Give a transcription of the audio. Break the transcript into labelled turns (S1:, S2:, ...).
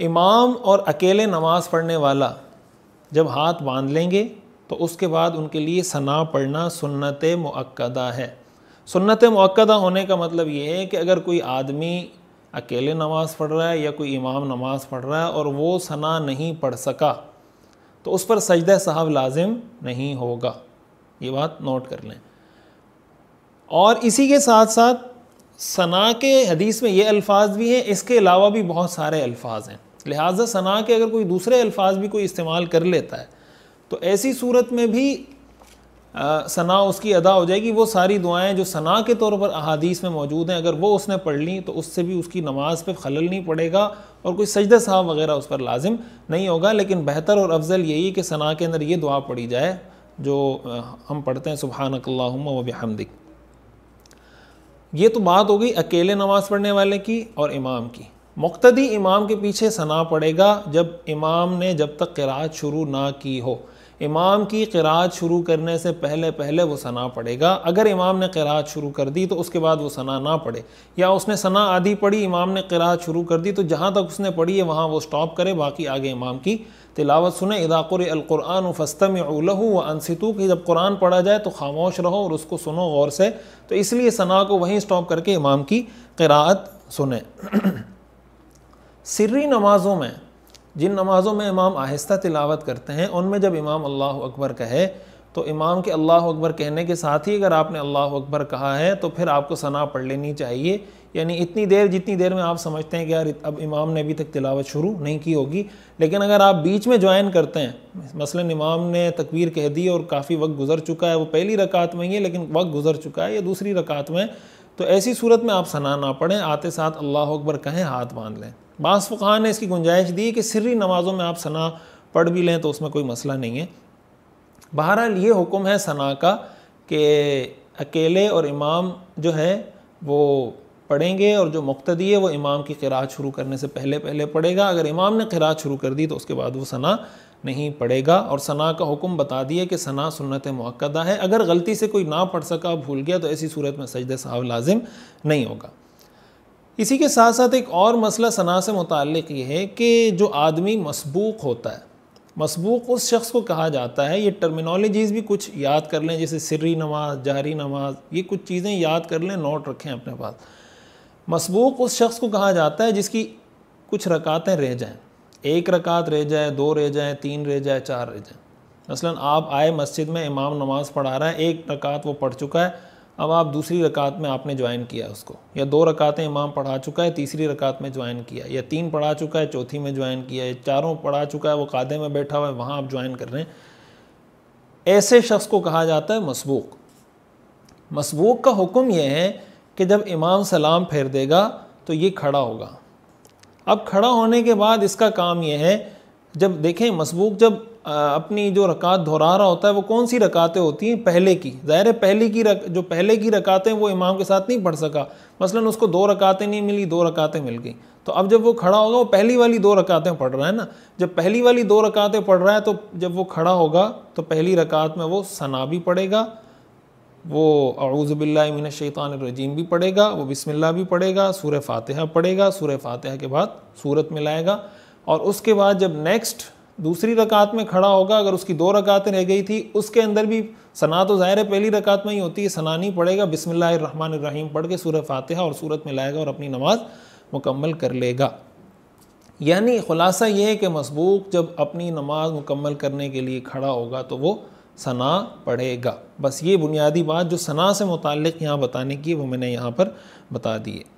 S1: इमाम और अकेले नमाज़ पढ़ने वाला जब हाथ बांध लेंगे तो उसके बाद उनके लिए सना पढ़ना सुन्नत मक्दा है सुन्नत मक्दा होने का मतलब ये है कि अगर कोई आदमी अकेले नमाज़ पढ़ रहा है या कोई इमाम नमाज़ पढ़ रहा है और वो सना नहीं पढ़ सका तो उस पर सजद साहब लाजिम नहीं होगा ये बात नोट कर लें और इसी के साथ साथ सना के हदीस में ये अल्फाज भी हैं इसके अलावा भी बहुत सारे अल्फाज हैं लिहाजा सना के अगर कोई दूसरे अल्फाज भी कोई इस्तेमाल कर लेता है तो ऐसी सूरत में भी आ, सना उसकी अदा हो जाएगी वो सारी दुआएं जो सना के तौर पर अहादीस में मौजूद हैं अगर वो उसने पढ़ ली तो उससे भी उसकी नमाज पे खलल नहीं पड़ेगा और कोई सजद साहब वगैरह उस पर लाजिम नहीं होगा लेकिन बेहतर और अफजल यही कि सना के अंदर ये दुआ पढ़ी जाए जो हम पढ़ते हैं सुबहानकल्लाम वबहमदिक ये तो बात हो गई अकेले नमाज़ पढ़ने वाले की और इमाम की मुख्तदी इमाम के पीछे सना पड़ेगा जब इमाम ने जब तक किरात शुरू ना की हो इमाम की किरात शुरू करने से पहले पहले वो सना पड़ेगा अगर इमाम ने किरात शुरू कर दी तो उसके बाद वो सना ना पड़े या उसने सना आधी पढ़ी इमाम ने किरात शुरू कर दी तो जहाँ तक उसने पढ़ी है वहाँ वो स्टॉप करे बाकी आगे इमाम की तिलावत सुने इदाकुर अलकुरान फ़स्तम उलहू व अनसितु कि जब कुरान पढ़ा जाए तो खामोश रहो और उसको सुनो गौर से तो इसलिए सना को वहीं स्टॉप करके इमाम की किरात सुने सिर्री नमाज़ों में जिन नमाज़ों में इमाम आहिस्ता तिलावत करते हैं उनमें जब इमाम अल्लाह अकबर कहे तो इमाम के अल्लाह अकबर कहने के साथ ही अगर आपने अल्लाह अकबर कहा है तो फिर आपको सना पढ़ लेनी चाहिए यानी इतनी देर जितनी देर में आप समझते हैं कि यार अब इमाम ने अभी तक तिलावत शुरू नहीं की होगी लेकिन अगर आप बीच में ज्वाइन करते हैं मसलन इमाम ने तकबीर कह दी और काफ़ी वक्त गुजर चुका है वो पहली रकात में ही है लेकिन वक्त गुजर चुका है या दूसरी रकात में तो ऐसी सूरत में आप सना ना पढ़ें आते साथ अल्लाह अकबर कहें हाथ बांध लें बास फ़ुकान ने इसकी गुंजाइश दी कि सिरी नमाज़ों में आप सना पढ़ भी लें तो उसमें कोई मसला नहीं है बहरहाल ये हुक्म है सना का कि अकेले और इमाम जो है वो पढ़ेंगे और जो मुक्तदी है वो इमाम की किरात शुरू करने से पहले पहले पढ़ेगा अगर इमाम ने किरात शुरू कर दी तो उसके बाद वो सना नहीं पढ़ेगा और सना का हुक्म बता दिया कि सना सुन्नत मक्दा है अगर गलती से कोई ना पढ़ सका भूल गया तो ऐसी सूरत में सजद साहब लाजिम नहीं होगा इसी के साथ साथ एक और मसला सना से मुतक ये है कि जो आदमी मसबूक होता है मसबूक उस शख्स को कहा जाता है ये टर्मिनोलॉजीज़ भी कुछ याद कर लें जैसे सिर्री नमाज जहरी नमाज ये कुछ चीज़ें याद कर लें नोट रखें अपने पास मसबूक उस शख्स को कहा जाता है जिसकी कुछ रकातें रह जाएं एक रकात रह जाए दो रह जाए तीन रह जाए चार रह जाए मसलन आप आए मस्जिद में इमाम नमाज़ पढ़ा रहा है एक रकात वो पढ़ चुका है अब आप दूसरी रकात में आपने ज्वाइन किया उसको या दो रकातें इमाम पढ़ा चुका है तीसरी रकात में ज्वाइन किया या तीन पढ़ा चुका है चौथी में ज्वाइन किया या चारों पढ़ा चुका है वो कादे में बैठा हुआ है वहाँ आप ज्वाइन कर रहे हैं ऐसे शख्स को कहा जाता है मसबूक मसबूक का हुक्म यह है कि जब इमाम सलाम फेर देगा तो ये खड़ा होगा अब खड़ा होने के बाद इसका काम यह है जब देखें मसबूक जब अपनी जो रकात दोहरा रहा होता है वो कौन सी रकातें होती हैं पहले की ज़ाहिर है पहले की रक जो पहले की रकातें वो इमाम के साथ नहीं पढ़ सका मसलन उसको दो रकातें नहीं मिली दो रकातें मिल गई तो अब जब वो खड़ा होगा वो पहली वाली दो रकातें पढ़ रहा है ना जब पहली वाली दो रकातें पढ़ रहा है तो जब वो खड़ा होगा तो पहली रकात में वो सना भी पढ़ेगा वो अरूज़बिल्लिन शैतानरजीम भी पढ़ेगा वो बिसमिल्ला भी पढ़ेगा सूर फातहा पढ़ेगा सूर फातह के बाद सूरत मिलाएगा और उसके बाद जब नेक्स्ट दूसरी रकात में खड़ा होगा अगर उसकी दो रकातें रह गई थी उसके अंदर भी सना तो ज़ाहिर है पहली रकात में ही होती है सना नहीं पड़ेगा बिसमीम पढ़ के सूरह फातिहा और सूरत में लाएगा और अपनी नमाज मुकम्मल कर लेगा यानी ख़ुलासा ये है कि मसबूक जब अपनी नमाज मुकम्मल करने के लिए खड़ा होगा तो वो सना पढ़ेगा बस ये बुनियादी बात जो सना से मुतल यहाँ बताने की वो मैंने यहाँ पर बता दी है